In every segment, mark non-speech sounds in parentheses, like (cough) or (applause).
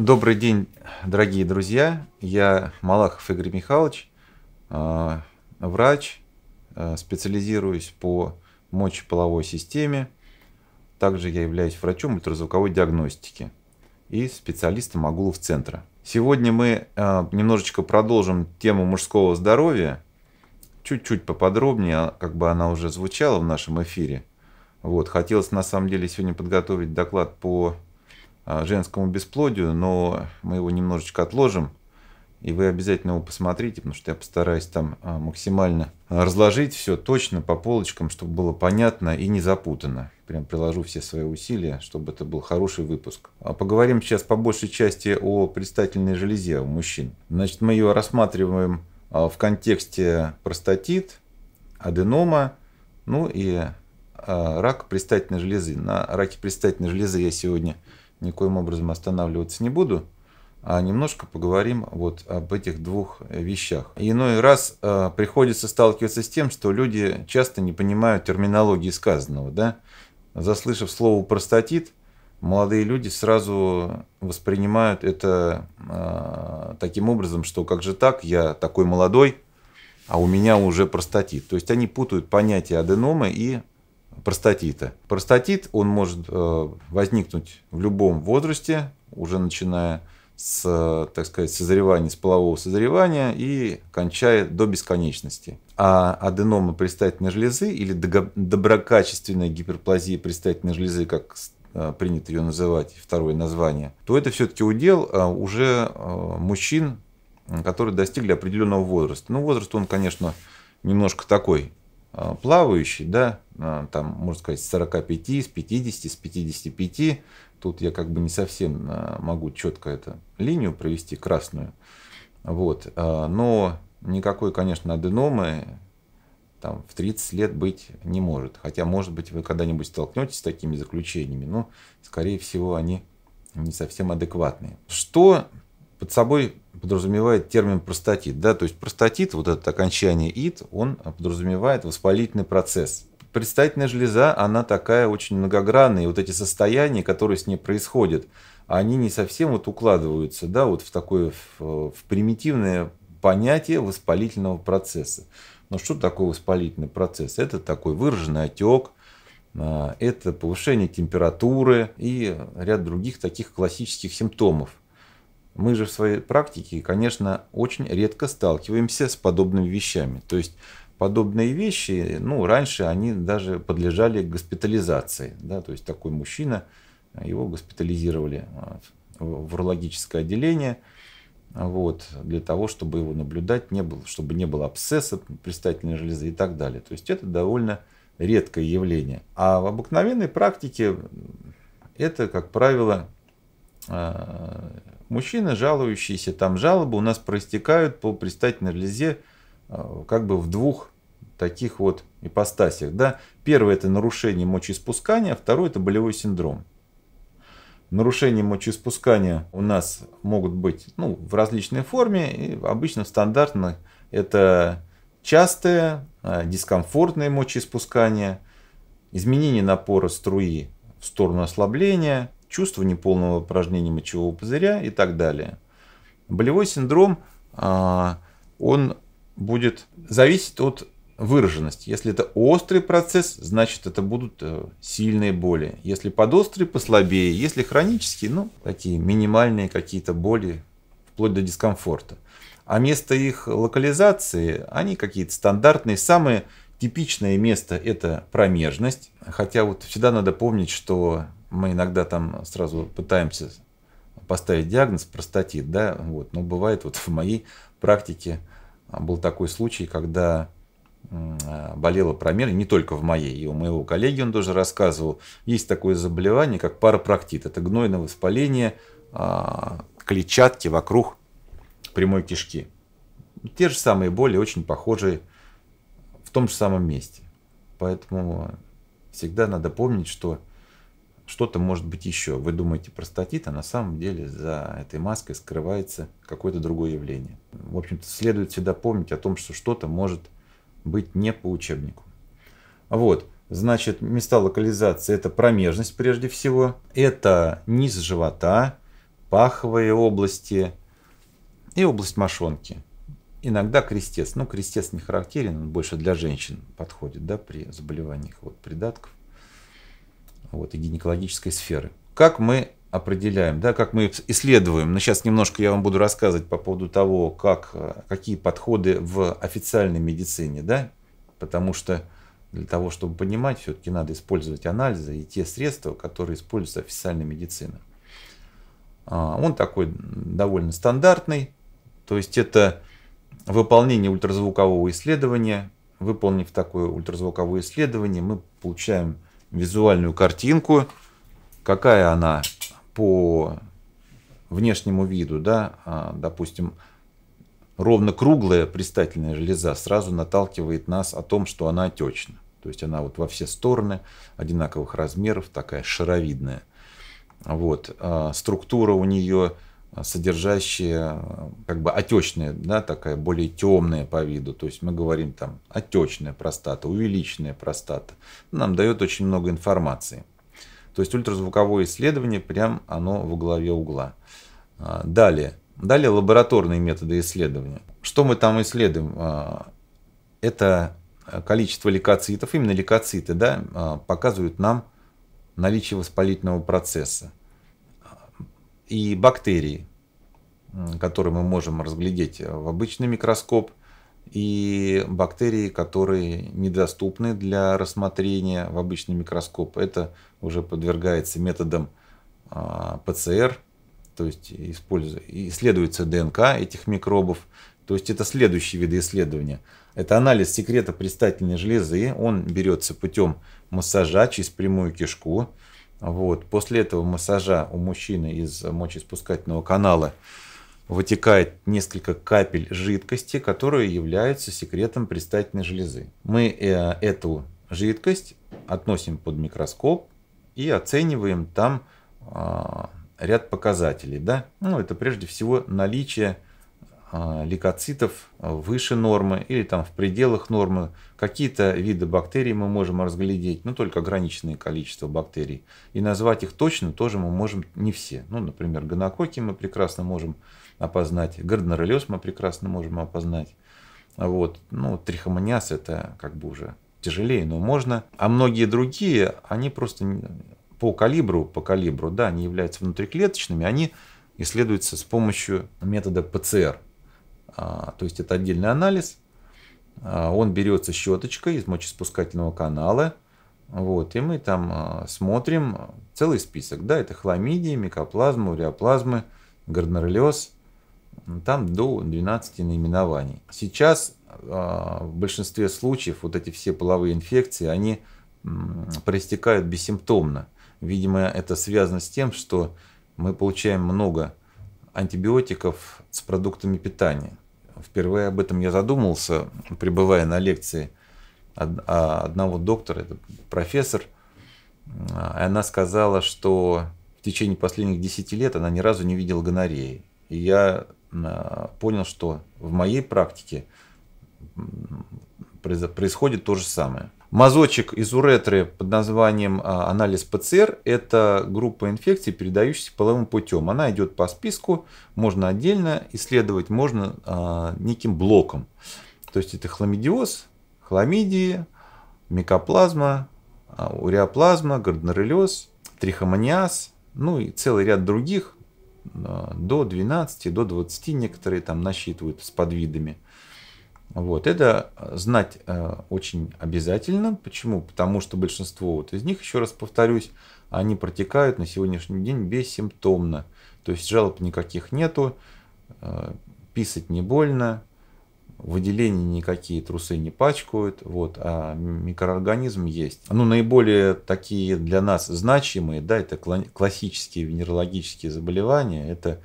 Добрый день, дорогие друзья. Я Малахов Игорь Михайлович, э, врач, э, специализируюсь по мочеполовой системе. Также я являюсь врачом ультразвуковой диагностики и специалистом Агулов-центра. Сегодня мы э, немножечко продолжим тему мужского здоровья. Чуть-чуть поподробнее, а, как бы она уже звучала в нашем эфире. Вот, хотелось на самом деле сегодня подготовить доклад по а, женскому бесплодию, но мы его немножечко отложим. И вы обязательно его посмотрите, потому что я постараюсь там а, максимально разложить все точно по полочкам, чтобы было понятно и не запутано. Прям приложу все свои усилия, чтобы это был хороший выпуск. А поговорим сейчас по большей части о предстательной железе у мужчин. Значит, мы ее рассматриваем в контексте простатит, аденома, ну и рак предстательной железы. На раке предстательной железы я сегодня никоим образом останавливаться не буду, а немножко поговорим вот об этих двух э, вещах. Иной раз э, приходится сталкиваться с тем, что люди часто не понимают терминологии сказанного, да? Заслышав слово «простатит», молодые люди сразу воспринимают это э, таким образом, что как же так, я такой молодой, а у меня уже простатит. То есть они путают понятия аденомы и простатита. Простатит, он может э, возникнуть в любом возрасте, уже начиная с, так сказать, созревания, с полового созревания и кончая до бесконечности. А аденома предстательной железы или доброкачественная гиперплазия предстательной железы, как э, принято ее называть, второе название, то это все-таки удел э, уже мужчин, которые достигли определенного возраста. Ну, возраст он, конечно, немножко такой плавающий, да, а, там, можно сказать, с 45, с 50, с 55. Тут я как бы не совсем а, могу четко эту линию провести, красную. Вот. А, но никакой, конечно, аденомы там, в 30 лет быть не может. Хотя, может быть, вы когда-нибудь столкнетесь с такими заключениями, но, скорее всего, они не совсем адекватные. Что под собой подразумевает термин простатит. Да? То есть простатит, вот это окончание ид, он подразумевает воспалительный процесс предстательная железа, она такая очень многогранная, и вот эти состояния, которые с ней происходят, они не совсем вот укладываются, да, вот в такое, в, э, в примитивное понятие воспалительного процесса. Но что такое воспалительный процесс? Это такой выраженный отек, э, это повышение температуры и ряд других таких классических симптомов. Мы же в своей практике, конечно, очень редко сталкиваемся с подобными вещами. То есть подобные вещи, ну, раньше они даже подлежали госпитализации, да, то есть такой мужчина, э, его госпитализировали э, в урологическое отделение, вот, для того, чтобы его наблюдать, не было, чтобы не было абсцесса предстательной железы и так далее. То есть это довольно редкое явление. А в обыкновенной практике это, как правило, э, мужчины, жалующиеся там жалобы, у нас проистекают по предстательной железе Э, как бы в двух таких вот ипостасях. Да? Первое это нарушение мочеиспускания, второе это болевой синдром. Нарушения мочеиспускания у нас могут быть ну, в различной форме. И обычно стандартно это частое, э, дискомфортное мочеиспускание, изменение напора струи в сторону ослабления, чувство неполного упражнения мочевого пузыря и так далее. Болевой синдром, э, он будет зависеть от выраженности. Если это острый процесс, значит это будут э, сильные боли. Если подострый, послабее. Если хронические, ну, такие минимальные какие-то боли, вплоть до дискомфорта. А место их локализации, они какие-то стандартные. Самое типичное место – это промежность. Хотя вот всегда надо помнить, что мы иногда там сразу пытаемся поставить диагноз простатит, да, вот, но бывает вот в моей практике – был такой случай, когда э, болела промера, не только в моей, и у моего коллеги он тоже рассказывал, есть такое заболевание, как парапроктит. Это гнойное воспаление а, клетчатки вокруг прямой кишки. Те же самые боли, очень похожие в том же самом месте. Поэтому всегда надо помнить, что что-то может быть еще. Вы думаете про статит, а на самом деле за этой маской скрывается какое-то другое явление. В общем-то, следует всегда помнить о том, что что-то может быть не по учебнику. Вот. Значит, места локализации – это промежность прежде всего, это низ живота, паховые области и область мошонки. Иногда крестец. Ну, крестец не характерен, он больше для женщин подходит, да, при заболеваниях вот, придатков вот, и гинекологической сферы. Как мы определяем, да, как мы исследуем. Но ну, сейчас немножко я вам буду рассказывать по поводу того, как, какие подходы в официальной медицине, да, потому что для того, чтобы понимать, все-таки надо использовать анализы и те средства, которые используются официальной медицина. Он такой довольно стандартный, то есть это выполнение ультразвукового исследования. Выполнив такое ультразвуковое исследование, мы получаем визуальную картинку, какая она по внешнему виду, да, а, допустим, ровно круглая пристательная железа сразу наталкивает нас о том, что она отечна. То есть она вот во все стороны одинаковых размеров, такая шаровидная. Вот. А, структура у нее Э, содержащие э, как бы отечные, да, такая более темная по виду. То есть мы говорим там отечная простата, увеличенная простата. Нам дает очень много информации. То есть ультразвуковое исследование прям оно в главе угла. А, далее. Далее лабораторные методы исследования. Что мы там исследуем? А, это э, количество лейкоцитов, именно лейкоциты, да, а, показывают нам наличие воспалительного процесса и бактерии, которые мы можем разглядеть в обычный микроскоп, и бактерии, которые недоступны для рассмотрения в обычный микроскоп. Это уже подвергается методам а, ПЦР, то есть используя, исследуется ДНК этих микробов. То есть это следующие виды исследования. Это анализ секрета предстательной железы. Он берется путем массажа через прямую кишку. Вот. После этого массажа у мужчины из мочеиспускательного канала вытекает несколько капель жидкости, которые являются секретом предстательной железы. Мы э, эту жидкость относим под микроскоп и оцениваем там а, ряд показателей. Да? Ну, это прежде всего наличие а, лейкоцитов а, выше нормы или там в пределах нормы. Какие-то виды бактерий мы можем разглядеть, но только ограниченное количество бактерий. И назвать их точно тоже мы можем не все. Ну, например, гонококи мы прекрасно можем опознать, гарднеролез мы прекрасно можем опознать. Вот. Ну, трихомониаз это как бы уже тяжелее, но можно. А многие другие, они просто по калибру, по калибру, да, они являются внутриклеточными, они исследуются с помощью метода ПЦР – а, то есть это отдельный анализ. А, он берется щеточкой из мочеиспускательного канала. Вот, и мы там а, смотрим целый список. Да, это хламидии, микоплазмы, уреоплазмы, гарднеролез. Там до 12 наименований. Сейчас в большинстве случаев вот эти все половые инфекции, они проистекают бессимптомно. Видимо, это связано с тем, что мы получаем много антибиотиков с продуктами питания. Впервые об этом я задумался, пребывая на лекции а, одного доктора, это профессор. Э, и Она сказала, что в течение последних 10 лет она ни разу не видела гонореи. И я э, понял, что в моей практике происходит то же самое. Мазочек из уретры под названием а, анализ ПЦР – это группа инфекций, передающихся половым путем. Она идет по списку, можно отдельно исследовать, можно а, неким блоком. То есть это хламидиоз, хламидии, микоплазма, а, уреоплазма, гарднерелез, трихомониаз, ну и целый ряд других, до 12, до 20 некоторые там насчитывают с подвидами. Вот, это э, знать э, очень обязательно. Почему? Потому что большинство вот из них, еще раз повторюсь, они протекают на сегодняшний день бессимптомно. То есть жалоб никаких нету, э, писать не больно, выделения никакие трусы не пачкают, вот, а микроорганизм есть. Ну, наиболее такие для нас значимые, да, это классические венерологические заболевания, это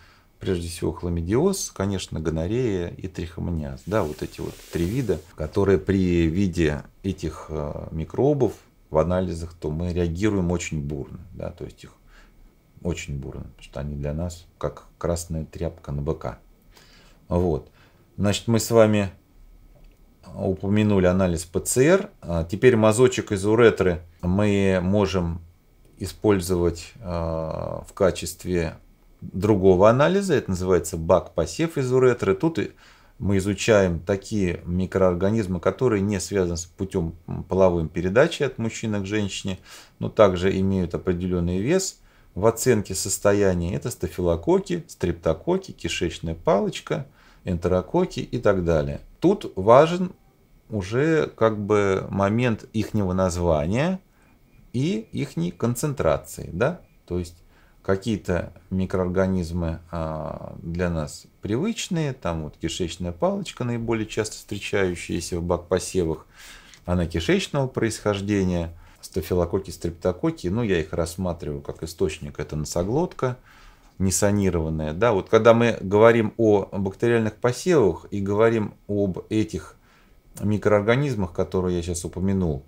прежде всего хламидиоз, конечно, гонорея и трихомониаз. Да, вот эти вот три вида, которые при виде этих э, микробов в анализах, то мы реагируем очень бурно, да, то есть их очень бурно, потому что они для нас как красная тряпка на быка. Вот. Значит, мы с вами упомянули анализ ПЦР. А теперь мазочек из уретры мы можем использовать э, в качестве другого анализа. Это называется бак посев из уретры. Тут мы изучаем такие микроорганизмы, которые не связаны с путем половой передачи от мужчины к женщине, но также имеют определенный вес в оценке состояния. Это стафилококи, стрептококи, кишечная палочка, энтерококи и так далее. Тут важен уже как бы момент ихнего названия и ихней концентрации, да, то есть какие-то микроорганизмы а, для нас привычные, там вот кишечная палочка, наиболее часто встречающаяся в бакпосевах, она кишечного происхождения, стафилококки, стрептококки, ну я их рассматриваю как источник, это носоглотка, несанированная. Да? Вот когда мы говорим о бактериальных посевах и говорим об этих микроорганизмах, которые я сейчас упомянул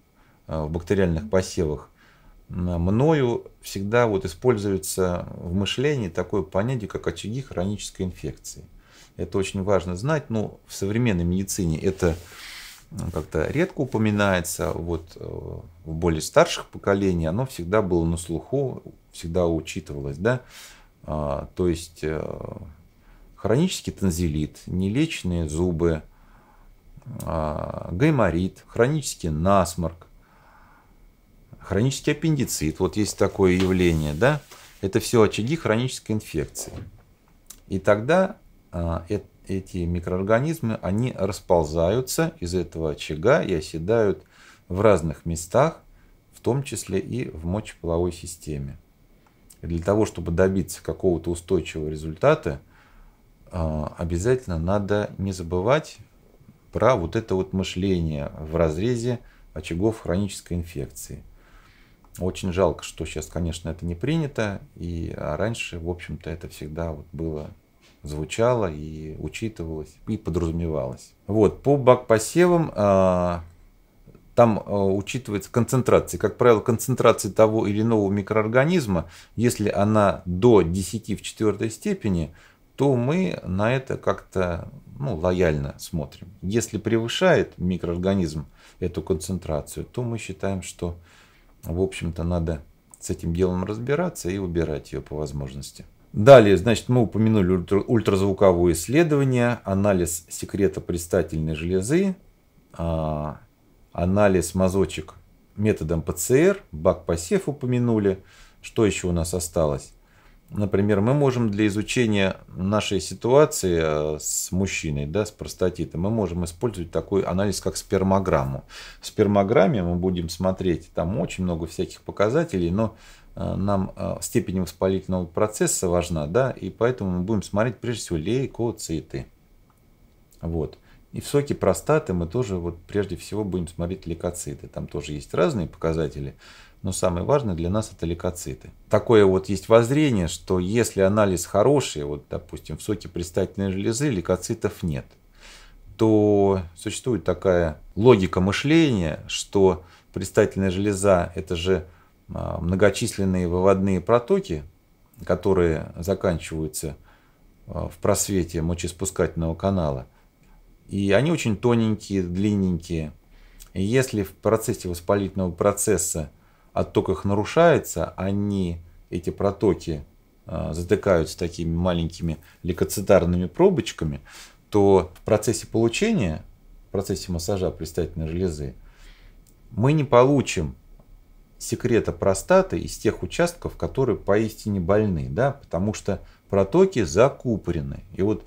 а, в бактериальных посевах, мною всегда вот используется в мышлении такое понятие, как очаги хронической инфекции. Это очень важно знать, но в современной медицине это как-то редко упоминается, вот э, в более старших поколениях оно всегда было на слуху, всегда учитывалось, да, а, то есть э, хронический танзелит, нелечные зубы, а, гайморит, хронический насморк, Хронический аппендицит, вот есть такое явление, да, это все очаги хронической инфекции. И тогда э, эти микроорганизмы, они расползаются из этого очага и оседают в разных местах, в том числе и в мочеполовой системе. И для того, чтобы добиться какого-то устойчивого результата, а, обязательно надо не забывать про вот это вот мышление в разрезе очагов хронической инфекции – очень жалко, что сейчас, конечно, это не принято, и а раньше, в общем-то, это всегда вот было звучало и учитывалось, и подразумевалось. Вот, по бакпосевам посевам там э, учитывается концентрация. Как правило, концентрация того или иного микроорганизма, если она до 10 в четвертой степени, то мы на это как-то ну, лояльно смотрим. Если превышает микроорганизм эту концентрацию, то мы считаем, что в общем-то, надо с этим делом разбираться и убирать ее по возможности. Далее, значит, мы упомянули ультра, ультразвуковое исследование, анализ секрета предстательной железы, а, анализ мазочек методом ПЦР, бак-посев упомянули. Что еще у нас осталось? Например, мы можем для изучения нашей ситуации э, с мужчиной, да, с простатитом, мы можем использовать такой анализ, как спермограмму. В спермограмме мы будем смотреть, там очень много всяких показателей, но э, нам э, степень воспалительного процесса важна, да, и поэтому мы будем смотреть прежде всего лейкоциты. Вот. И в соке простаты мы тоже вот прежде всего будем смотреть лейкоциты. Там тоже есть разные показатели но самое важное для нас это лейкоциты. Такое вот есть воззрение, что если анализ хороший, вот допустим в соке предстательной железы лейкоцитов нет, то существует такая логика мышления, что предстательная железа это же а, многочисленные выводные протоки, которые заканчиваются а, в просвете мочеиспускательного канала. И они очень тоненькие, длинненькие. И если в процессе воспалительного процесса отток а их нарушается, они, эти протоки, а, затыкаются такими маленькими лейкоцитарными пробочками, то в процессе получения, в процессе массажа предстательной железы, мы не получим секрета простаты из тех участков, которые поистине больны, да, потому что протоки закупорены. И вот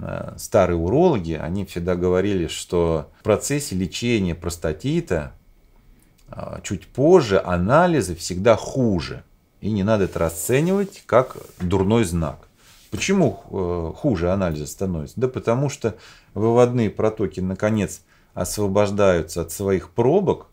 а, старые урологи, они всегда говорили, что в процессе лечения простатита а, чуть позже анализы всегда хуже. И не надо это расценивать как дурной знак. Почему э, хуже анализы становятся? Да потому что выводные протоки наконец освобождаются от своих пробок,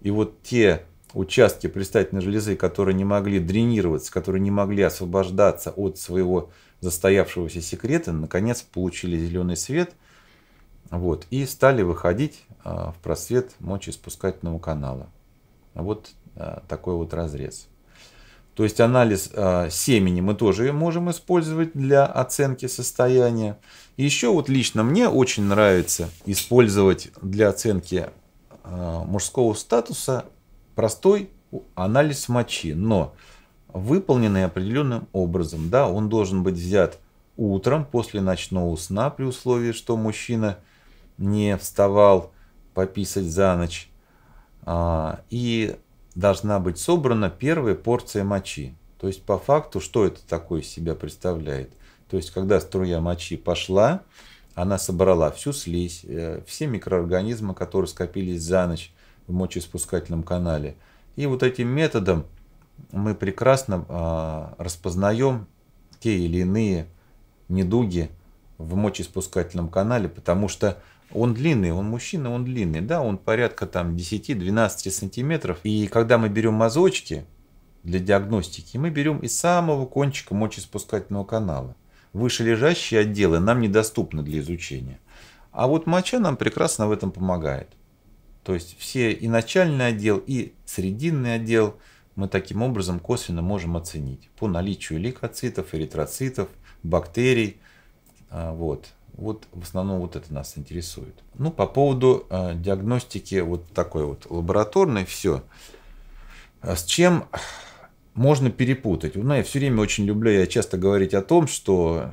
и вот те участки предстательной железы, которые не могли дренироваться, которые не могли освобождаться от своего застоявшегося секрета, наконец получили зеленый свет, вот, и стали выходить а, в просвет мочеиспускательного канала. Вот а, такой вот разрез. То есть анализ а, семени мы тоже можем использовать для оценки состояния. еще вот лично мне очень нравится использовать для оценки мужского статуса простой анализ мочи, но выполненный определенным образом. Да, он должен быть взят утром после ночного сна при условии, что мужчина – не вставал пописать за ночь. А, и должна быть собрана первая порция мочи. То есть по факту, что это такое из себя представляет? То есть когда струя мочи пошла, она собрала всю слизь, э, все микроорганизмы, которые скопились за ночь в мочеиспускательном канале. И вот этим методом мы прекрасно а, распознаем те или иные недуги в мочеиспускательном канале, потому что он длинный, он мужчина, он длинный, да, он порядка там 10-12 сантиметров. И когда мы берем мазочки для диагностики, мы берем из самого кончика мочеиспускательного канала. Вышележащие отделы нам недоступны для изучения. А вот моча нам прекрасно в этом помогает. То есть все и начальный отдел, и срединный отдел мы таким образом косвенно можем оценить по наличию лейкоцитов, эритроцитов, бактерий, а, вот, вот в основном вот это нас интересует. Ну, по поводу э, диагностики вот такой вот лабораторной, все. А с чем можно перепутать? Ну, я все время очень люблю, я часто говорить о том, что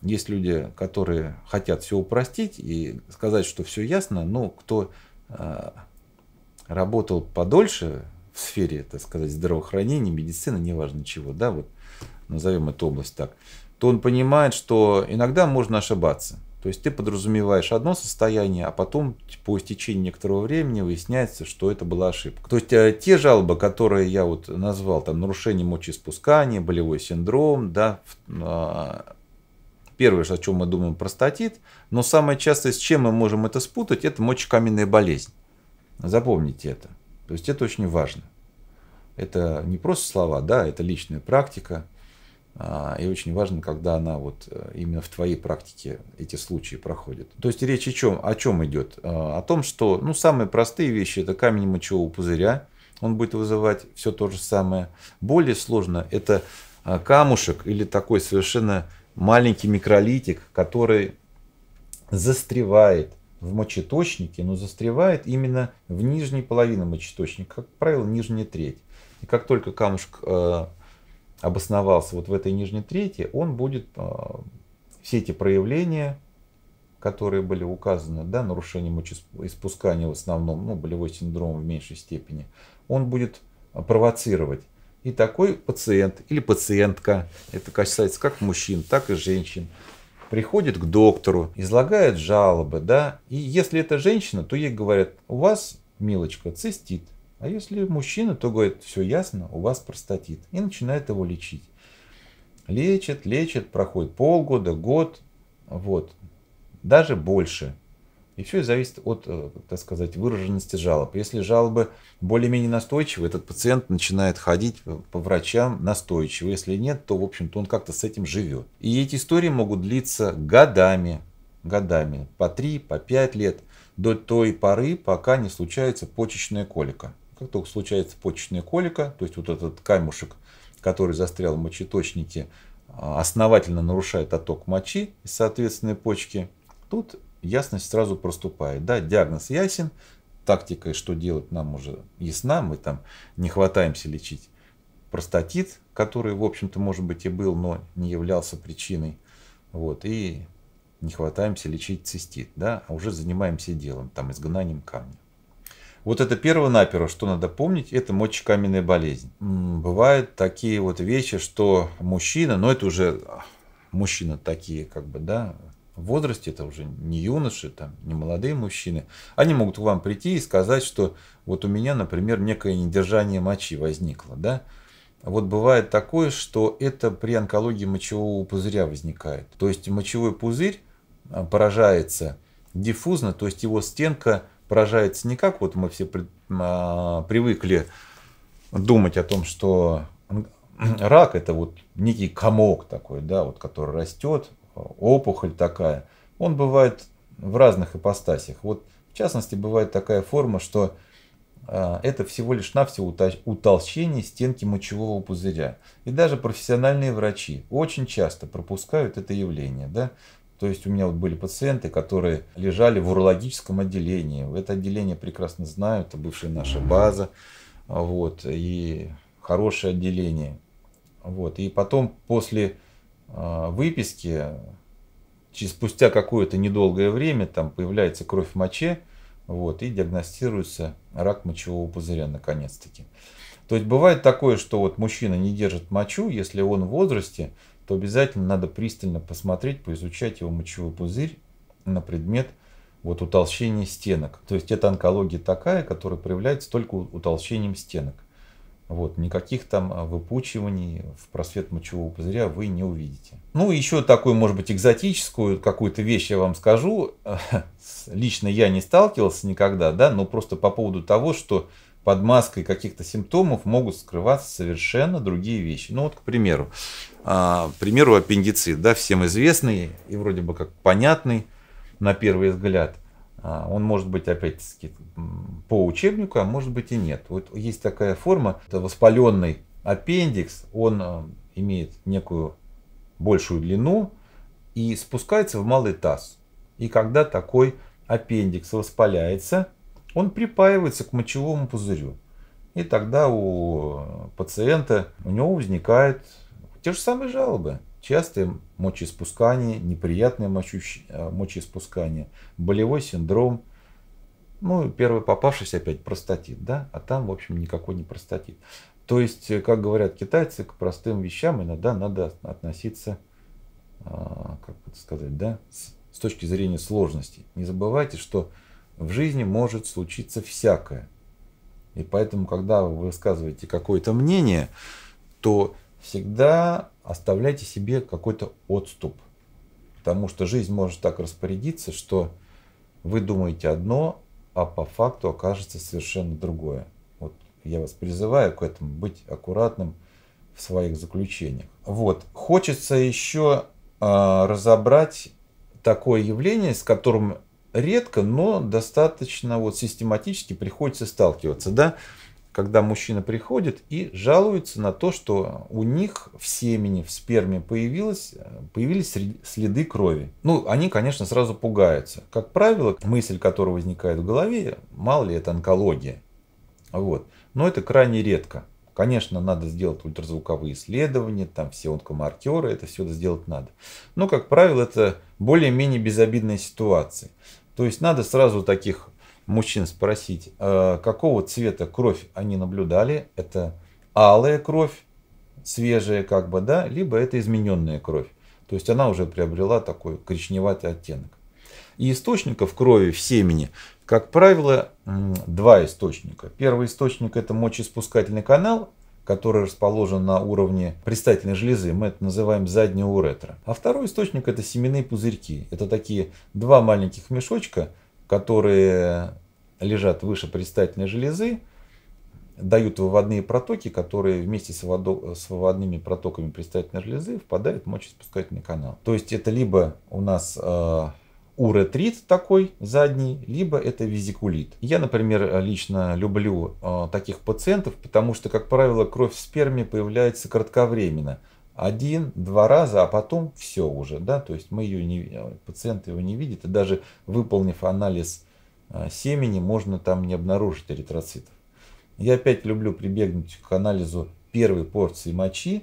есть люди, которые хотят все упростить и сказать, что все ясно, но кто э, работал подольше в сфере, так сказать, здравоохранения, медицины, неважно чего, да, вот назовем эту область так, то он понимает, что иногда можно ошибаться. То есть ты подразумеваешь одно состояние, а потом по истечении некоторого времени выясняется, что это была ошибка. То есть э, те жалобы, которые я вот назвал, там нарушение мочеиспускания, болевой синдром, да, а, первое, о чем мы думаем, простатит, но самое частое, с чем мы можем это спутать, это мочекаменная болезнь. Запомните это. То есть это очень важно. Это не просто слова, да, это личная практика. А, и очень важно, когда она вот э, именно в твоей практике эти случаи проходит. То есть речь о чем, о чем идет? А, о том, что ну, самые простые вещи – это камень мочевого пузыря, он будет вызывать все то же самое. Более сложно – это а, камушек или такой совершенно маленький микролитик, который застревает в мочеточнике, но застревает именно в нижней половине мочеточника, как правило, нижняя треть. И как только камушек э, обосновался вот в этой нижней трети, он будет а, все эти проявления, которые были указаны, да, нарушение мочеиспускания в основном, ну, болевой синдром в меньшей степени, он будет а, провоцировать. И такой пациент или пациентка, это касается как мужчин, так и женщин, приходит к доктору, излагает жалобы, да, и если это женщина, то ей говорят, у вас, милочка, цистит, а если мужчина, то говорит, все ясно, у вас простатит. И начинает его лечить. лечит, лечит, проходит полгода, год, вот, даже больше. И все зависит от, э, так сказать, выраженности жалоб. Если жалобы более-менее настойчивы, этот пациент начинает ходить по врачам настойчиво. Если нет, то, в общем-то, он как-то с этим живет. И эти истории могут длиться годами, годами, по 3, по 5 лет, до той поры, пока не случается почечная колика. Как только случается почечная колика, то есть вот этот камушек, который застрял в мочеточнике, а, основательно нарушает отток мочи из соответственной почки, тут ясность сразу проступает. Да, диагноз ясен, тактика, что делать нам уже ясна, мы там не хватаемся лечить простатит, который, в общем-то, может быть и был, но не являлся причиной. Вот, и не хватаемся лечить цистит, да, а уже занимаемся делом, там, изгнанием камня. Вот это перво-наперво, что надо помнить, это мочекаменная болезнь. Бывают такие вот вещи, что мужчина, но это уже а, мужчина такие, как бы, да, в возрасте, это уже не юноши, там, не молодые мужчины, они могут к вам прийти и сказать, что вот у меня, например, некое недержание мочи возникло, да, вот бывает такое, что это при онкологии мочевого пузыря возникает. То есть мочевой пузырь а, поражается диффузно, то есть его стенка поражается не как вот мы все при, а, привыкли думать о том, что рак это вот некий комок такой, да, вот который растет, опухоль такая. Он бывает в разных ипостасях. Вот в частности бывает такая форма, что а, это всего лишь навсего утолщение стенки мочевого пузыря. И даже профессиональные врачи очень часто пропускают это явление. Да? То есть у меня вот были пациенты, которые лежали в урологическом отделении. Это отделение прекрасно знаю, это бывшая наша база. Вот, и хорошее отделение. Вот, и потом после э, выписки, через, спустя какое-то недолгое время, там появляется кровь в моче, вот, и диагностируется рак мочевого пузыря наконец-таки. То есть бывает такое, что вот мужчина не держит мочу, если он в возрасте, то обязательно надо пристально посмотреть, поизучать его мочевой пузырь на предмет вот утолщения стенок. То есть это онкология такая, которая проявляется только утолщением стенок. Вот, никаких там а, выпучиваний в просвет мочевого пузыря вы не увидите. Ну, еще такую, может быть, экзотическую какую-то вещь я вам скажу. (laughs) Лично я не сталкивался никогда, да, но просто по поводу того, что под маской каких-то симптомов могут скрываться совершенно другие вещи. Ну вот, к примеру, а, к примеру аппендицит, да, всем известный и вроде бы как понятный на первый взгляд. А, он может быть, опять-таки, по учебнику, а может быть и нет. Вот есть такая форма, это воспаленный аппендикс, он а, имеет некую большую длину и спускается в малый таз. И когда такой аппендикс воспаляется, он припаивается к мочевому пузырю. И тогда у пациента, у него возникают те же самые жалобы. частые мочеиспускания, неприятное мочущ... Э, мочеиспускание, болевой синдром. Ну, первый попавшийся опять простатит, да? А там, в общем, никакой не простатит. То есть, э, как говорят китайцы, к простым вещам иногда надо относиться, а, как это сказать, да, с точки зрения сложности. Не забывайте, что в жизни может случиться всякое. И поэтому, когда вы высказываете какое-то мнение, то всегда оставляйте себе какой-то отступ. Потому что жизнь может так распорядиться, что вы думаете одно, а по факту окажется совершенно другое. Вот я вас призываю к этому быть аккуратным в своих заключениях. Вот. Хочется еще э, разобрать такое явление, с которым редко, но достаточно вот систематически приходится сталкиваться, да, когда мужчина приходит и жалуется на то, что у них в семени, в сперме появилось, появились следы крови. Ну, они, конечно, сразу пугаются. Как правило, мысль, которая возникает в голове, мало ли это онкология. Вот. Но это крайне редко. Конечно, надо сделать ультразвуковые исследования, там все онкомаркеры, это все сделать надо. Но, как правило, это более-менее безобидные ситуации. То есть надо сразу таких мужчин спросить, э, какого цвета кровь они наблюдали. Это алая кровь, свежая как бы, да, либо это измененная кровь. То есть она уже приобрела такой коричневатый оттенок. И источников крови в семени, как правило, два источника. Первый источник это мочеиспускательный канал, который расположен на уровне предстательной железы, мы это называем задняя уретра. А второй источник это семенные пузырьки. Это такие два маленьких мешочка, которые лежат выше предстательной железы, дают выводные протоки, которые вместе с, водо... с выводными протоками предстательной железы впадают в мочеиспускательный канал. То есть это либо у нас э, уретрит такой задний, либо это визикулит. Я, например, лично люблю а, таких пациентов, потому что, как правило, кровь в сперме появляется кратковременно. Один-два раза, а потом все уже, да, то есть мы ее не, а, пациент его не видит, и даже выполнив анализ а, семени, можно там не обнаружить эритроцитов. Я опять люблю прибегнуть к анализу первой порции мочи,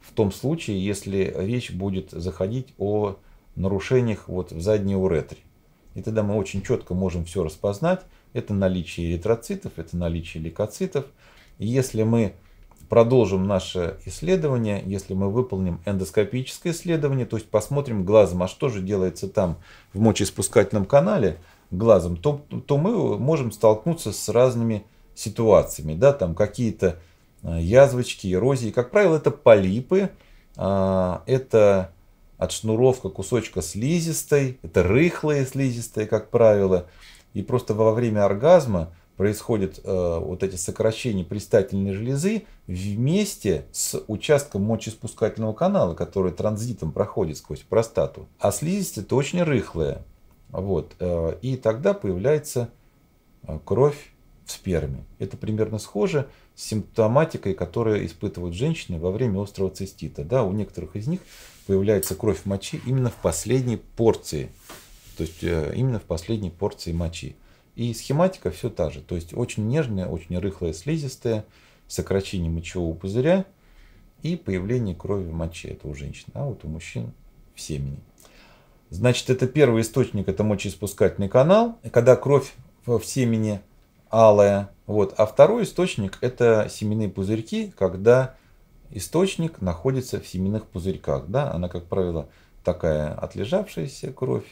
в том случае, если речь будет заходить о нарушениях вот в задней уретре. И тогда мы очень четко можем все распознать. Это наличие эритроцитов, это наличие лейкоцитов. И если мы продолжим наше исследование, если мы выполним эндоскопическое исследование, то есть посмотрим глазом, а что же делается там в мочеиспускательном канале глазом, то, то мы можем столкнуться с разными ситуациями. Да, там какие-то э, язвочки, эрозии. Как правило, это полипы, а, это отшнуровка кусочка слизистой, это рыхлые слизистые, как правило, и просто во время оргазма происходит э, вот эти сокращения пристательной железы вместе с участком мочеиспускательного канала, который транзитом проходит сквозь простату. А слизистая это очень рыхлая. Вот, э, и тогда появляется э, кровь в сперме. Это примерно схоже с симптоматикой, которую испытывают женщины во время острого цистита. Да, у некоторых из них появляется кровь в мочи именно в последней порции. То есть э, именно в последней порции мочи. И схематика все та же. То есть очень нежная, очень рыхлая слизистая, сокращение мочевого пузыря и появление крови в моче. Это у женщин, а вот у мужчин в семени. Значит, это первый источник, это мочеиспускательный канал, когда кровь в семени алая. Вот. А второй источник это семенные пузырьки, когда источник находится в семенных пузырьках. Да? Она, как правило, такая отлежавшаяся кровь,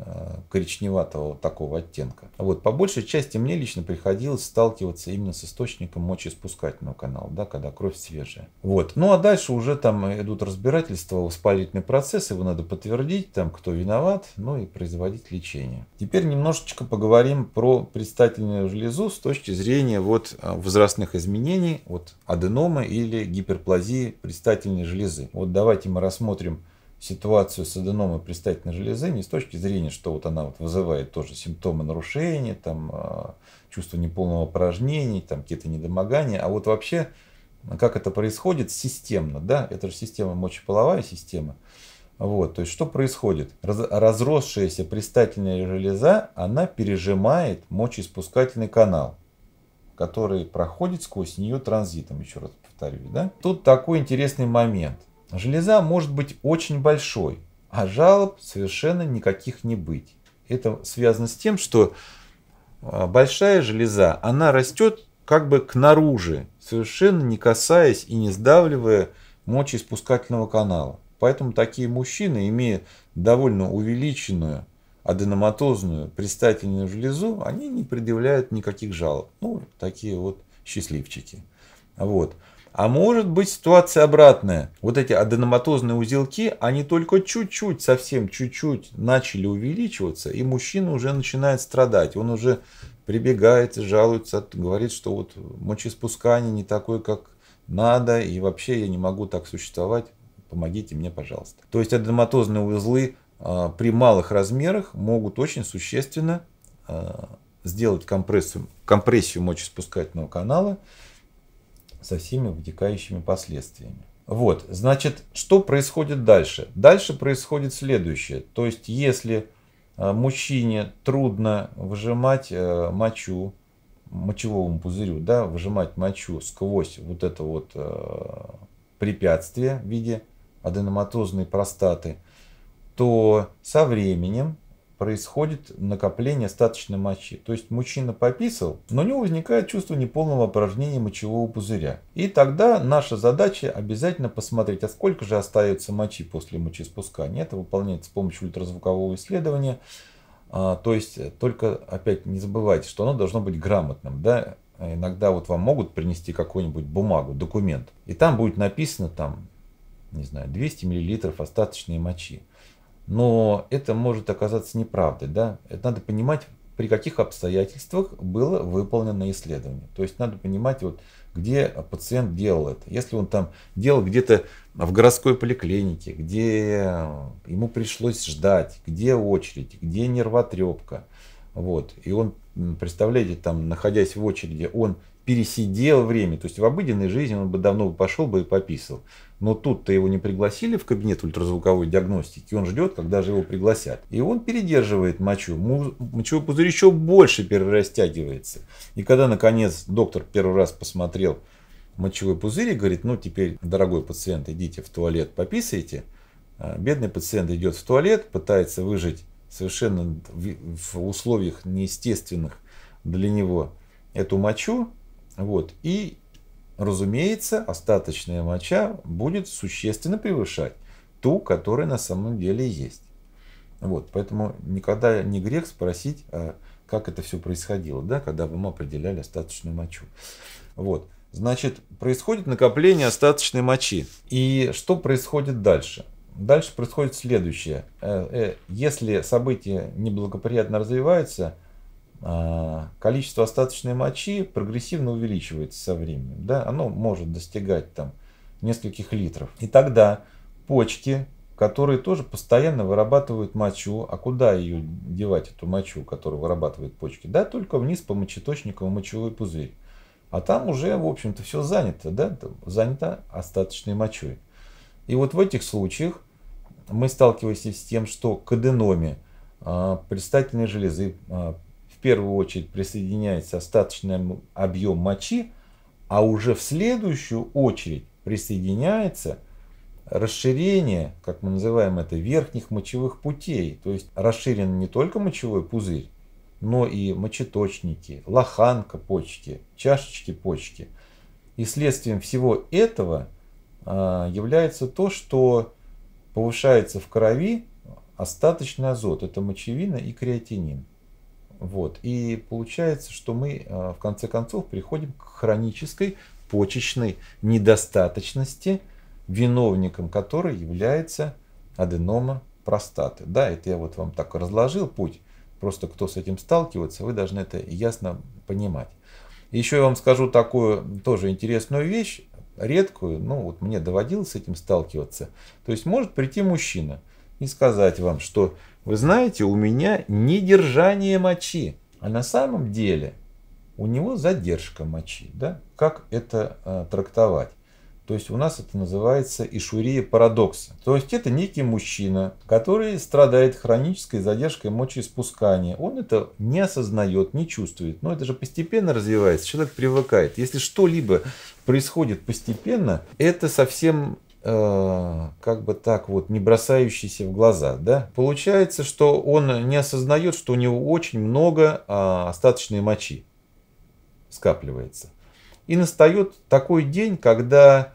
Э, коричневатого такого оттенка. Вот, по большей части мне лично приходилось сталкиваться именно с источником мочеиспускательного канала, да, когда кровь свежая. Вот. Ну а дальше уже там идут разбирательства, воспалительный процесс, его надо подтвердить, там кто виноват, ну и производить лечение. Теперь немножечко поговорим про предстательную железу с точки зрения вот э, возрастных изменений, вот аденомы или гиперплазии предстательной железы. Вот давайте мы рассмотрим ситуацию с аденомой предстательной железы не с точки зрения, что вот она вот вызывает тоже симптомы нарушения, там, а, чувство неполного порожнения, там, какие-то недомогания, а вот вообще, как это происходит системно, да, это же система мочеполовая система, вот, то есть что происходит? Раз, разросшаяся предстательная железа, она пережимает мочеиспускательный канал, который проходит сквозь нее транзитом, еще раз повторюсь, да. Тут такой интересный момент Железа может быть очень большой, а жалоб совершенно никаких не быть. Это связано с тем, что а, большая железа, она растет как бы к наружи, совершенно не касаясь и не сдавливая мочеиспускательного канала. Поэтому такие мужчины, имея довольно увеличенную аденоматозную предстательную железу, они не предъявляют никаких жалоб. Ну, такие вот счастливчики. Вот. А может быть ситуация обратная. Вот эти аденоматозные узелки, они только чуть-чуть, совсем чуть-чуть начали увеличиваться, и мужчина уже начинает страдать. Он уже прибегает, жалуется, говорит, что вот мочеиспускание не такое, как надо, и вообще я не могу так существовать, помогите мне, пожалуйста. То есть аденоматозные узлы а, при малых размерах могут очень существенно а, сделать компрессию, компрессию мочеиспускательного канала, со всеми вытекающими последствиями. Вот, значит, что происходит дальше? Дальше происходит следующее. То есть, если а, мужчине трудно выжимать э, мочу, мочевому пузырю, да, выжимать мочу сквозь вот это вот э, препятствие в виде аденоматозной простаты, то со временем происходит накопление остаточной мочи. То есть мужчина пописал, но у него возникает чувство неполного опорожнения мочевого пузыря. И тогда наша задача обязательно посмотреть, а сколько же остается мочи после мочеиспускания. Это выполняется с помощью ультразвукового исследования. А, то есть э, только опять не забывайте, что оно должно быть грамотным. Да? Иногда вот вам могут принести какую-нибудь бумагу, документ, и там будет написано там, не знаю, 200 мл остаточной мочи. Но это может оказаться неправдой. Да? Это надо понимать, при каких обстоятельствах было выполнено исследование. То есть надо понимать, вот, где пациент делал это. Если он там делал где-то в городской поликлинике, где ему пришлось ждать, где очередь, где нервотрепка. Вот. И он, представляете, там, находясь в очереди, он пересидел время. То есть в обыденной жизни он бы давно пошел бы и пописал. Но тут-то его не пригласили в кабинет ультразвуковой диагностики. Он ждет, когда же его пригласят. И он передерживает мочу. Мочевой пузырь еще больше перерастягивается. И когда, наконец, доктор первый раз посмотрел мочевой пузырь и говорит, ну теперь, дорогой пациент, идите в туалет, пописайте. А, бедный пациент идет в туалет, пытается выжить совершенно в условиях неестественных для него эту мочу. Вот. И разумеется, остаточная моча будет существенно превышать ту, которая на самом деле есть. Вот, поэтому никогда не грех спросить, а как это все происходило, да, когда бы мы определяли остаточную мочу. Вот. Значит, происходит накопление остаточной мочи. И что происходит дальше? Дальше происходит следующее. Э, э, если событие неблагоприятно развивается, а, количество остаточной мочи прогрессивно увеличивается со временем. Да? Оно может достигать там, нескольких литров. И тогда почки, которые тоже постоянно вырабатывают мочу, а куда ее девать, эту мочу, которую вырабатывают почки? Да, только вниз по мочеточнику в мочевой пузырь. А там уже, в общем-то, все занято, да, занято остаточной мочой. И вот в этих случаях мы сталкиваемся с тем, что к аденоме а, предстательной железы а, в первую очередь присоединяется остаточный объем мочи, а уже в следующую очередь присоединяется расширение, как мы называем это, верхних мочевых путей. То есть расширен не только мочевой пузырь, но и мочеточники, лоханка почки, чашечки почки. И следствием всего этого а, является то, что повышается в крови остаточный азот. Это мочевина и креатинин. Вот. И получается, что мы э, в конце концов приходим к хронической почечной недостаточности, виновником которой является аденома простаты. Да, это я вот вам так разложил путь. Просто кто с этим сталкивается, вы должны это ясно понимать. Еще я вам скажу такую тоже интересную вещь, редкую, ну вот мне доводилось с этим сталкиваться. То есть может прийти мужчина, и сказать вам, что вы знаете, у меня недержание мочи, а на самом деле у него задержка мочи. Да? Как это э, трактовать? То есть у нас это называется ишурия парадокса. То есть это некий мужчина, который страдает хронической задержкой мочеиспускания. Он это не осознает, не чувствует. Но это же постепенно развивается, человек привыкает. Если что-либо происходит постепенно, это совсем Э, как бы так вот, не бросающийся в глаза, да? Получается, что он не осознает, что у него очень много а, остаточной мочи скапливается. И настает такой день, когда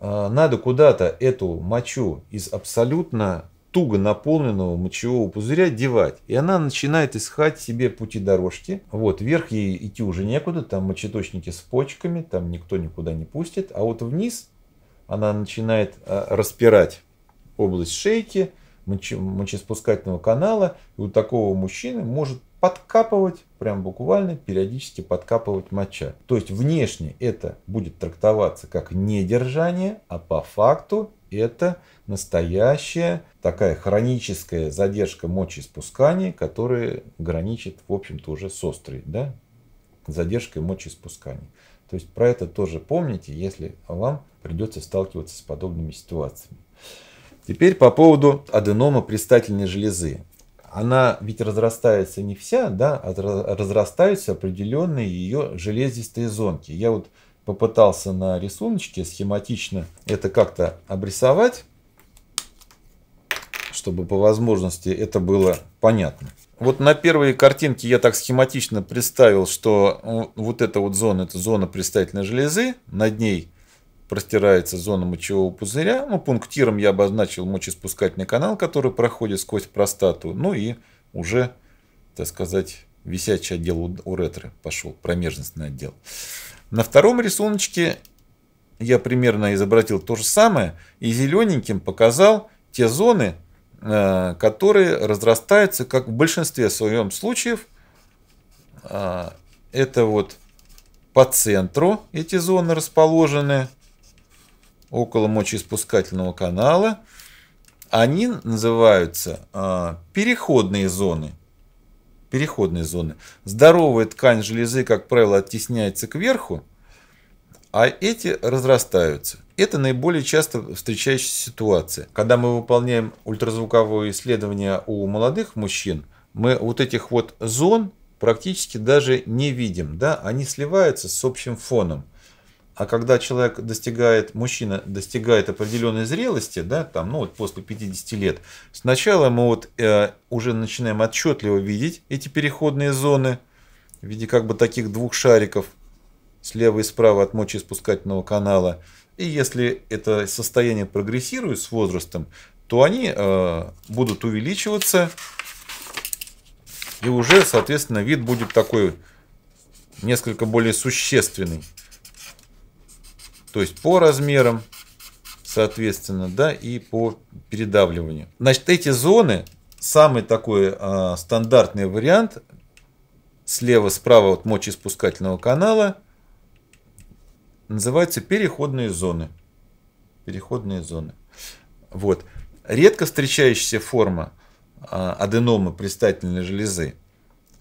а, надо куда-то эту мочу из абсолютно туго наполненного мочевого пузыря девать. И она начинает искать себе пути дорожки. Вот, вверх ей идти уже некуда, там мочеточники с почками, там никто никуда не пустит. А вот вниз она начинает а, распирать область шейки, мочеиспускательного канала, и у такого мужчины может подкапывать, прям буквально периодически подкапывать моча. То есть внешне это будет трактоваться как недержание, а по факту это настоящая такая хроническая задержка мочеиспускания, которая граничит, в общем-то, уже с острой да? задержкой мочеиспускания. То есть про это тоже помните, если вам придется сталкиваться с подобными ситуациями. Теперь по поводу аденома предстательной железы. Она ведь разрастается не вся, да, а разрастаются определенные ее железистые зонки. Я вот попытался на рисуночке схематично это как-то обрисовать, чтобы по возможности это было понятно. Вот на первой картинке я так схематично представил, что э, вот эта вот зона, это зона предстательной железы, над ней простирается зона мочевого пузыря. Ну, пунктиром я обозначил мочеиспускательный канал, который проходит сквозь простату. Ну и уже, так сказать, висячий отдел уретры пошел, промежностный отдел. На втором рисуночке я примерно изобразил то же самое и зелененьким показал те зоны, э, которые разрастаются, как в большинстве своем случаев, э, это вот по центру эти зоны расположены, около мочеиспускательного канала, они называются а, переходные зоны. Переходные зоны. Здоровая ткань железы, как правило, оттесняется кверху, а эти разрастаются. Это наиболее часто встречающаяся ситуация. Когда мы выполняем ультразвуковое исследование у молодых мужчин, мы вот этих вот зон практически даже не видим. Да? Они сливаются с общим фоном. А когда человек достигает, мужчина достигает определенной зрелости, да, там, ну вот после 50 лет, сначала мы вот э, уже начинаем отчетливо видеть эти переходные зоны в виде как бы таких двух шариков слева и справа от мочеиспускательного канала. И если это состояние прогрессирует с возрастом, то они э, будут увеличиваться, и уже, соответственно, вид будет такой несколько более существенный. То есть по размерам, соответственно, да, и по передавливанию. Значит, эти зоны, самый такой э, стандартный вариант, слева-справа от мочеиспускательного канала, называются переходные зоны. Переходные зоны. Вот. Редко встречающаяся форма а, аденомы предстательной железы,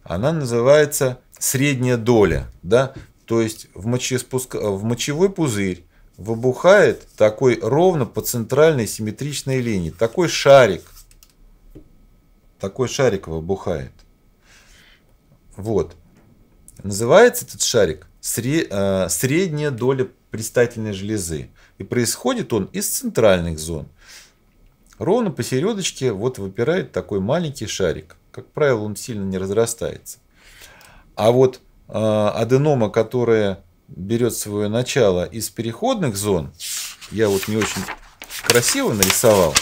она называется средняя доля. Да? То есть в, мочеспуск... Э, в мочевой пузырь выбухает такой ровно по центральной симметричной линии. Такой шарик. Такой шарик выбухает. Вот. Называется этот шарик э, средняя доля предстательной железы. И происходит он из центральных зон. Ровно посередочке вот выпирает такой маленький шарик. Как правило, он сильно не разрастается. А вот а, аденома, которая берет свое начало из переходных зон, я вот не очень красиво нарисовал,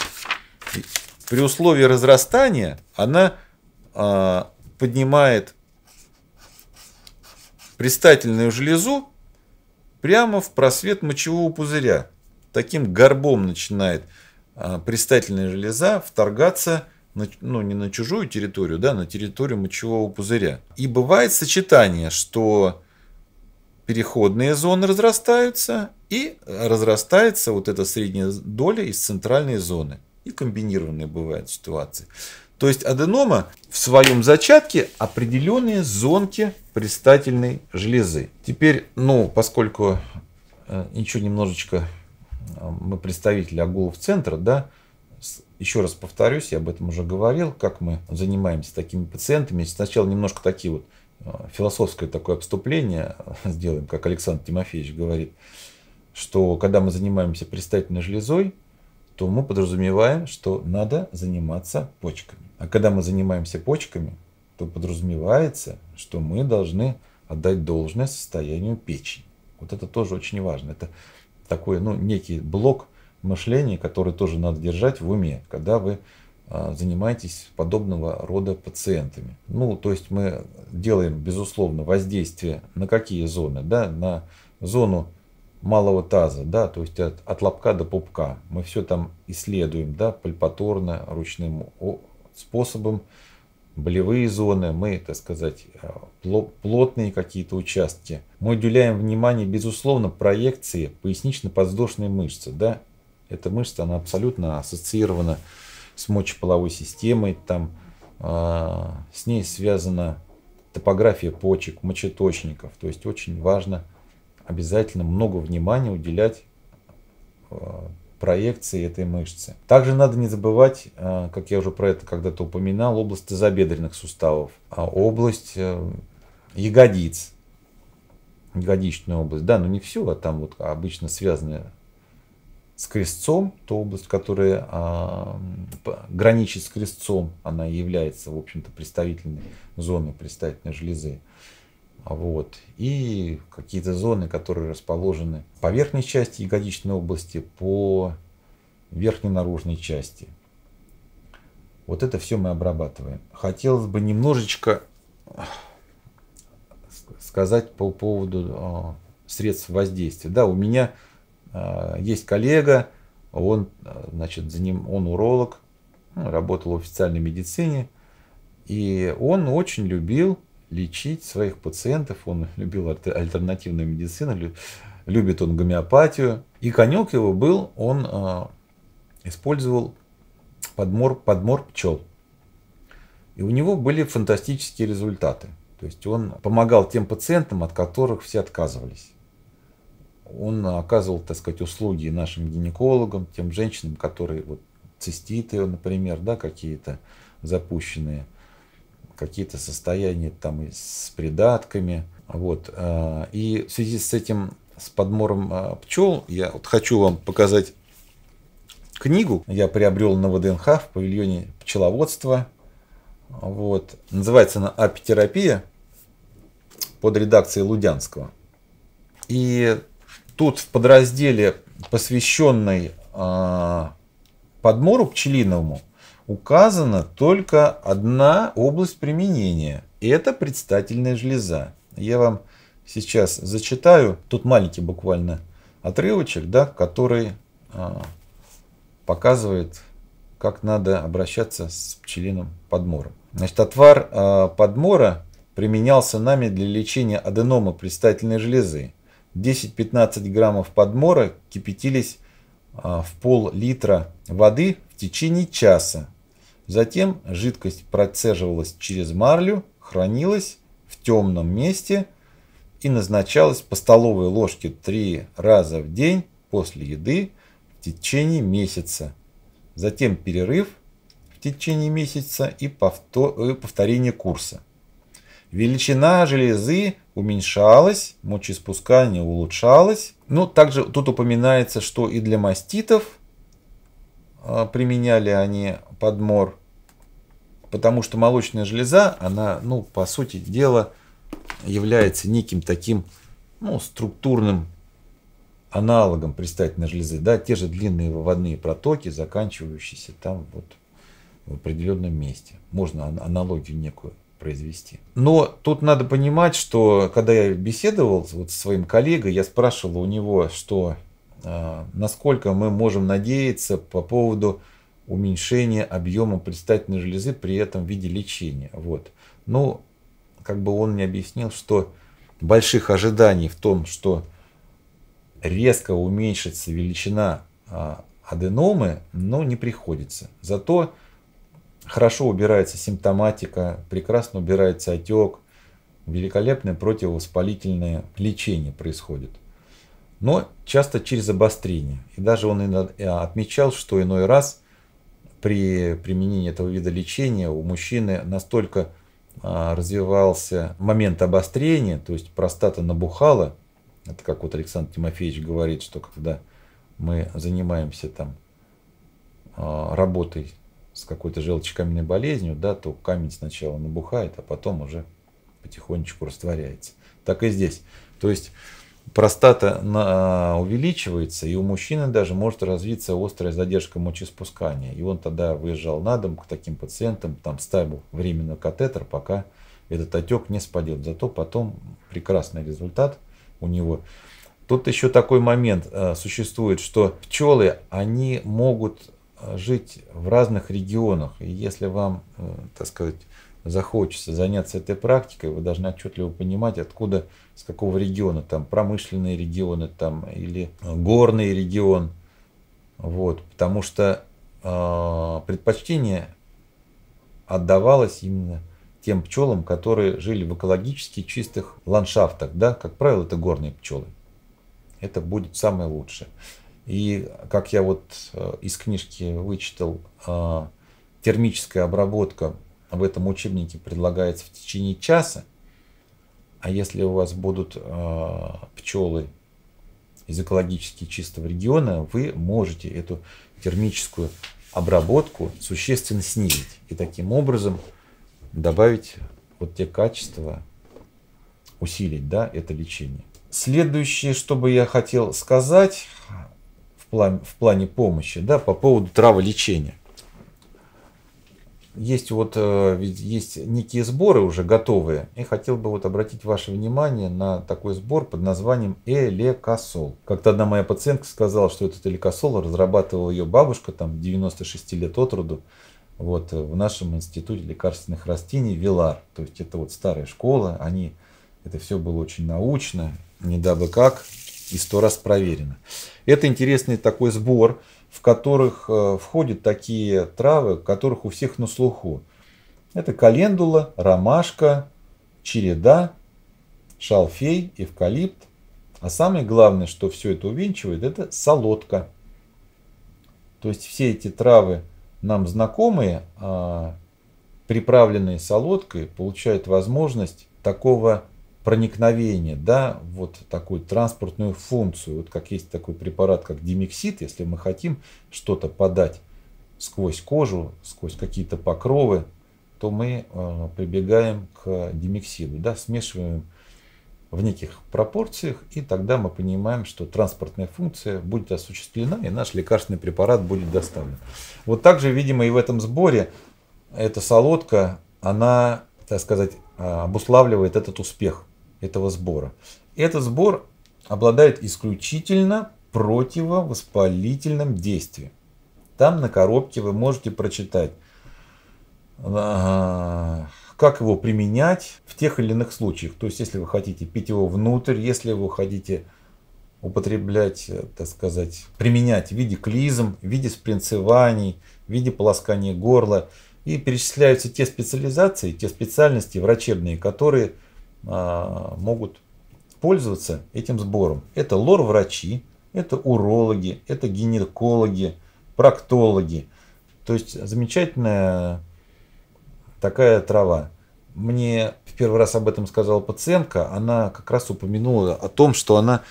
при условии разрастания она а, поднимает пристательную железу прямо в просвет мочевого пузыря. Таким горбом начинает а, пристательная железа вторгаться в на, ну, не на чужую территорию, да, на территорию мочевого пузыря. И бывает сочетание, что переходные зоны разрастаются, и разрастается вот эта средняя доля из центральной зоны. И комбинированные бывают ситуации. То есть аденома в своем зачатке определенные зонки предстательной железы. Теперь, ну, поскольку э, еще немножечко э, мы представители оголов центра, да, еще раз повторюсь, я об этом уже говорил, как мы занимаемся такими пациентами. Сначала немножко такие вот э, философское такое обступление э, сделаем, как Александр Тимофеевич говорит, что когда мы занимаемся предстательной железой, то мы подразумеваем, что надо заниматься почками. А когда мы занимаемся почками, то подразумевается, что мы должны отдать должное состоянию печени. Вот это тоже очень важно. Это такой, ну, некий блок мышление, которое тоже надо держать в уме, когда вы а, занимаетесь подобного рода пациентами. Ну, то есть мы делаем, безусловно, воздействие на какие зоны? Да? На зону малого таза, да, то есть от, от лобка до пупка. Мы все там исследуем, да, пальпаторно, ручным способом. Болевые зоны, мы, так сказать, а, плотные какие-то участки. Мы уделяем внимание, безусловно, проекции пояснично-подвздошной мышцы, да, эта мышца, она абсолютно ассоциирована с мочеполовой системой, там, э, с ней связана топография почек, мочеточников. То есть очень важно обязательно много внимания уделять э, проекции этой мышцы. Также надо не забывать, э, как я уже про это когда-то упоминал, область тазобедренных суставов, область э, ягодиц, ягодичную область. Да, но не все, а там вот обычно связаны с крестцом, то область, которая а, граничит с крестцом, она является, в общем-то, представительной зоной представительной железы. Вот. И какие-то зоны, которые расположены по верхней части ягодичной области, по верхней наружной части. Вот это все мы обрабатываем. Хотелось бы немножечко э, сказать по поводу а, средств воздействия. Да, у меня Э, есть коллега, он, э, значит, за ним, он уролог, ну, работал в официальной медицине, и он очень любил лечить своих пациентов, он (laughs) любил альтернативную медицину, любит он гомеопатию. И конек его был, он э, использовал подмор, подмор пчел. И у него были фантастические результаты. То есть он помогал тем пациентам, от которых все отказывались он оказывал, так сказать, услуги нашим гинекологам, тем женщинам, которые вот циститы, например, да, какие-то запущенные, какие-то состояния там и с придатками. Вот. Э, и в связи с этим, с подмором э, пчел, я вот хочу вам показать книгу. Я приобрел на ВДНХ в павильоне пчеловодства. Вот. Называется она «Апитерапия» под редакцией Лудянского. И Тут в подразделе, посвященной а, подмору пчелиновому, указана только одна область применения. И это предстательная железа. Я вам сейчас зачитаю. Тут маленький буквально отрывочек, да, который а, показывает, как надо обращаться с пчелиным подмором. Значит, отвар а, подмора применялся нами для лечения аденома предстательной железы. 10-15 граммов подмора кипятились а, в пол-литра воды в течение часа. Затем жидкость процеживалась через марлю, хранилась в темном месте и назначалась по столовой ложке три раза в день после еды в течение месяца. Затем перерыв в течение месяца и э, повторение курса. Величина железы уменьшалось, мочеиспускание улучшалось. Ну, также тут упоминается, что и для маститов а, применяли они подмор, потому что молочная железа, она, ну, по сути дела, является неким таким, ну, структурным аналогом предстательной железы, да, те же длинные выводные протоки, заканчивающиеся там вот в определенном месте. Можно аналогию некую произвести. Но тут надо понимать, что когда я беседовал вот с своим коллегой, я спрашивал у него, что э, насколько мы можем надеяться по поводу уменьшения объема предстательной железы при этом в виде лечения. Вот. Ну, как бы он мне объяснил, что больших ожиданий в том, что резко уменьшится величина э, аденомы, но ну, не приходится. Зато Хорошо убирается симптоматика, прекрасно убирается отек, великолепное противовоспалительное лечение происходит. Но часто через обострение. И даже он э, отмечал, что иной раз при применении этого вида лечения у мужчины настолько а, развивался момент обострения, то есть простата набухала. Это как вот Александр Тимофеевич говорит, что когда мы занимаемся там а, работой с какой-то желчекаменной болезнью, да, то камень сначала набухает, а потом уже потихонечку растворяется. Так и здесь. То есть простата а, увеличивается, и у мужчины даже может развиться острая задержка мочеспускания. И он тогда выезжал на дом к таким пациентам, там ставил временно катетер, пока этот отек не спадет. Зато потом прекрасный результат у него. Тут еще такой момент а, существует, что пчелы, они могут Э, жить в разных регионах. И если вам, э, так сказать, захочется заняться этой практикой, вы должны отчетливо понимать, откуда, с какого региона, там промышленные регионы, там или горный регион, вот, потому что э, предпочтение отдавалось именно тем пчелам, которые жили в экологически чистых ландшафтах, да, как правило, это горные пчелы. Это будет самое лучшее. И как я вот э, из книжки вычитал, э, термическая обработка в этом учебнике предлагается в течение часа. А если у вас будут э, пчелы из экологически чистого региона, вы можете эту термическую обработку существенно снизить и таким образом добавить вот те качества, усилить да, это лечение. Следующее, что бы я хотел сказать, плане, в плане помощи, да, по поводу траволечения. Есть вот э, ведь есть некие сборы уже готовые, и хотел бы вот обратить ваше внимание на такой сбор под названием элекосол. Как-то одна моя пациентка сказала, что этот элекосол разрабатывала ее бабушка, там 96 лет от роду, вот в нашем институте лекарственных растений Вилар. То есть это вот старая школа, они это все было очень научно, не дабы как, и сто раз проверено. Это интересный такой сбор, в которых э, входят такие травы, которых у всех на слуху. Это календула, ромашка, череда, шалфей, эвкалипт. А самое главное, что все это увенчивает, это солодка. То есть все эти травы нам знакомые, а приправленные солодкой, получают возможность такого проникновение, да, вот такую транспортную функцию, вот как есть такой препарат, как димексид, если мы хотим что-то подать сквозь кожу, сквозь какие-то покровы, то мы э, прибегаем к димексиду, да, смешиваем в неких пропорциях, и тогда мы понимаем, что транспортная функция будет осуществлена, и наш лекарственный препарат будет доставлен. Вот также, видимо, и в этом сборе эта солодка, она, так сказать, а, обуславливает этот успех – этого сбора. Этот сбор обладает исключительно противовоспалительным действием. Там на коробке вы можете прочитать, э, как его применять в тех или иных случаях. То есть, если вы хотите пить его внутрь, если вы хотите употреблять, э, так сказать, применять в виде клизм, в виде спринцеваний, в виде полоскания горла. И перечисляются те специализации, те специальности врачебные, которые а, могут пользоваться этим сбором. Это лор-врачи, это урологи, это гинекологи, проктологи. То есть замечательная такая трава. Мне в первый раз об этом сказала пациентка. Она как раз упомянула о том, что она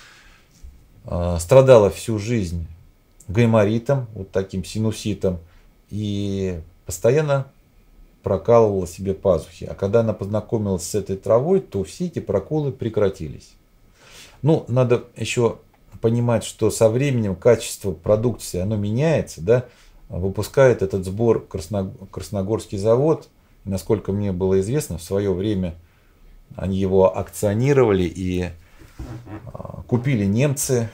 а, страдала всю жизнь гайморитом, вот таким синуситом, и постоянно прокалывала себе пазухи. А когда она познакомилась с этой травой, то все эти проколы прекратились. Ну, надо еще понимать, что со временем качество продукции, оно меняется, да, выпускает этот сбор Красногорский завод. насколько мне было известно, в свое время они его акционировали и а, купили немцы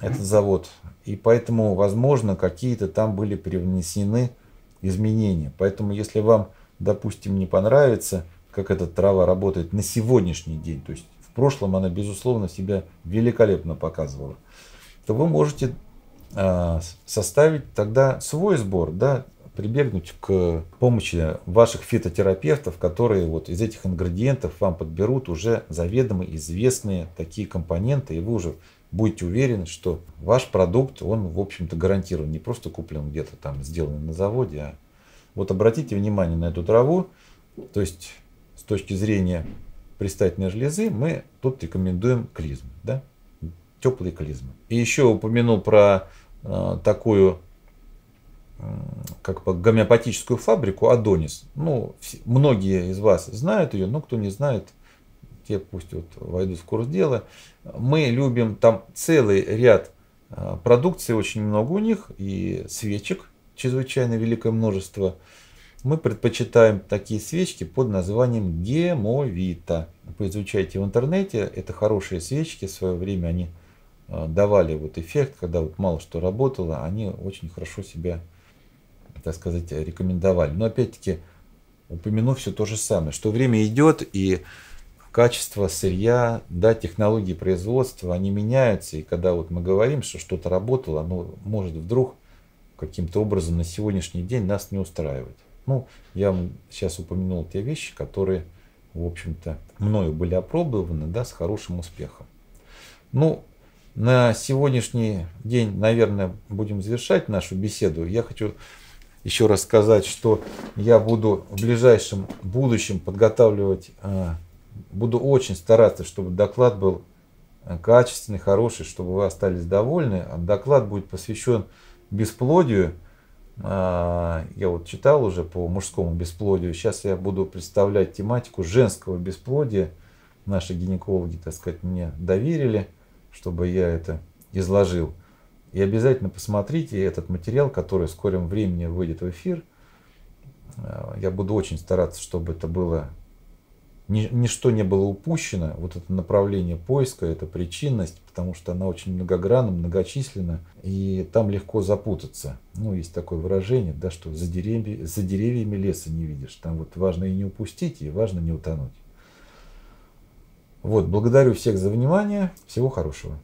этот завод. И поэтому, возможно, какие-то там были привнесены изменения. Поэтому, если вам допустим, не понравится, как эта трава работает на сегодняшний день, то есть в прошлом она, безусловно, себя великолепно показывала, то вы можете а, составить тогда свой сбор, да, прибегнуть к помощи ваших фитотерапевтов, которые вот из этих ингредиентов вам подберут уже заведомо известные такие компоненты, и вы уже будете уверены, что ваш продукт, он, в общем-то, гарантирован, не просто куплен где-то там, сделанный на заводе, а вот обратите внимание на эту траву. То есть с точки зрения пристательной железы мы тут рекомендуем клизмы. Да? Теплые клизмы. И еще упомянул про э, такую э, как бы гомеопатическую фабрику Адонис. Ну, все, многие из вас знают ее, но кто не знает, те пусть вот войдут в курс дела. Мы любим там целый ряд э, продукции, очень много у них, и свечек чрезвычайно великое множество, мы предпочитаем такие свечки под названием гемовита. Поизучайте в интернете, это хорошие свечки, в свое время они э, давали вот эффект, когда вот мало что работало, они очень хорошо себя, так сказать, рекомендовали. Но опять-таки упомяну все то же самое, что время идет и качество сырья, да, технологии производства, они меняются, и когда вот мы говорим, что что-то работало, оно может вдруг каким-то образом на сегодняшний день нас не устраивает. Ну, я вам сейчас упомянул те вещи, которые, в общем-то, мною были опробованы, да, с хорошим успехом. Ну, на сегодняшний день, наверное, будем завершать нашу беседу. Я хочу еще раз сказать, что я буду в ближайшем будущем подготавливать, э, буду очень стараться, чтобы доклад был э, качественный, хороший, чтобы вы остались довольны. Доклад будет посвящен бесплодию, а, я вот читал уже по мужскому бесплодию, сейчас я буду представлять тематику женского бесплодия. Наши гинекологи, так сказать, мне доверили, чтобы я это изложил. И обязательно посмотрите этот материал, который в скором времени выйдет в эфир. А, я буду очень стараться, чтобы это было ничто не было упущено. Вот это направление поиска, это причинность, потому что она очень многогранна, многочисленна, и там легко запутаться. Ну, есть такое выражение, да, что за, деревья, за деревьями леса не видишь. Там вот важно и не упустить, и важно не утонуть. Вот, благодарю всех за внимание. Всего хорошего.